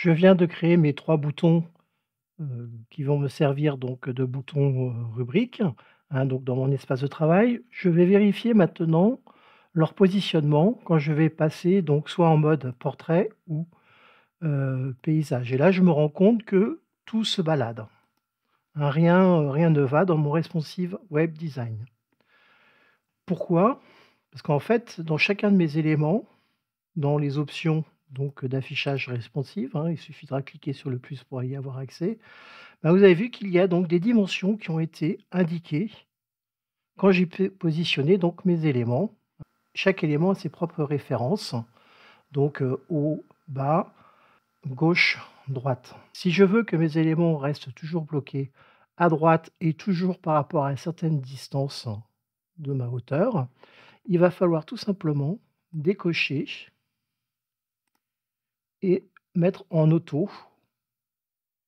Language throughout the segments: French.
Je viens de créer mes trois boutons euh, qui vont me servir donc de boutons euh, rubrique. rubriques hein, donc dans mon espace de travail. Je vais vérifier maintenant leur positionnement quand je vais passer donc soit en mode portrait ou euh, paysage. Et là, je me rends compte que tout se balade. Hein, rien, rien ne va dans mon responsive web design. Pourquoi Parce qu'en fait, dans chacun de mes éléments, dans les options donc euh, d'affichage responsive. Hein, il suffira de cliquer sur le plus pour y avoir accès. Bah, vous avez vu qu'il y a donc des dimensions qui ont été indiquées quand j'ai positionné donc mes éléments. Chaque élément a ses propres références, donc euh, haut, bas, gauche, droite. Si je veux que mes éléments restent toujours bloqués à droite et toujours par rapport à une certaine distance de ma hauteur, il va falloir tout simplement décocher et mettre en auto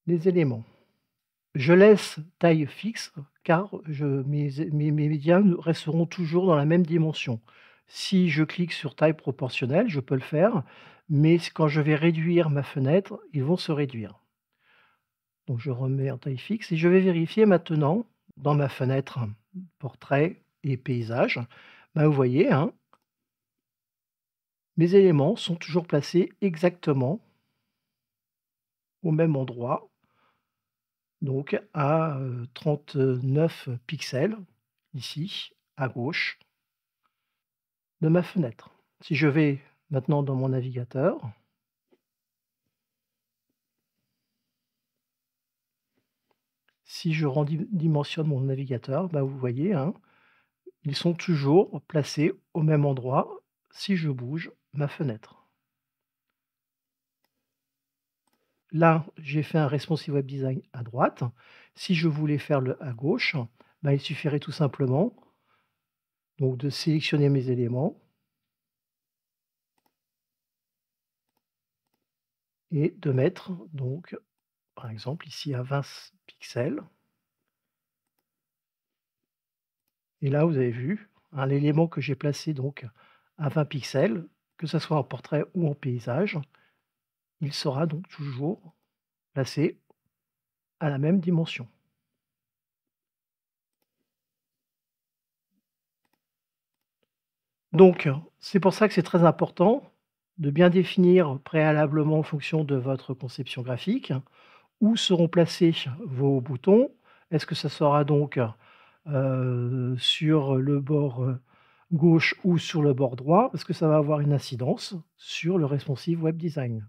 les éléments. Je laisse taille fixe car mes, médias resteront toujours dans la même dimension. Si je clique sur taille proportionnelle, je peux le faire, mais quand je vais réduire ma fenêtre, ils vont se réduire. Donc je remets en taille fixe et je vais vérifier maintenant dans ma fenêtre portrait et paysage. Ben, vous voyez, hein, mes éléments sont toujours placés exactement au même endroit, donc à 39 euh, pixels, ici, à gauche, de ma fenêtre. Si je vais maintenant dans mon navigateur, si je redimensionne mon navigateur, vous voyez, hein, ils sont toujours placés au même endroit. Si je bouge, ma fenêtre. Là, j'ai fait un responsive web design à droite. Si je voulais faire le à gauche, bah, il suffirait tout simplement donc, de sélectionner mes éléments et de mettre donc par exemple ici à 20 pixels. Et là, vous avez vu un hein, l'élément que j'ai placé donc à 20 pixels que ce soit en portrait ou en paysage, il sera donc toujours placé à la même dimension. Donc, c'est pour ça que c'est très important de bien définir préalablement en fonction de votre conception graphique où seront placés vos boutons. Est-ce que ça sera donc euh, sur le bord euh, gauche ou sur le bord droit, parce que ça va avoir une incidence sur le responsive web design.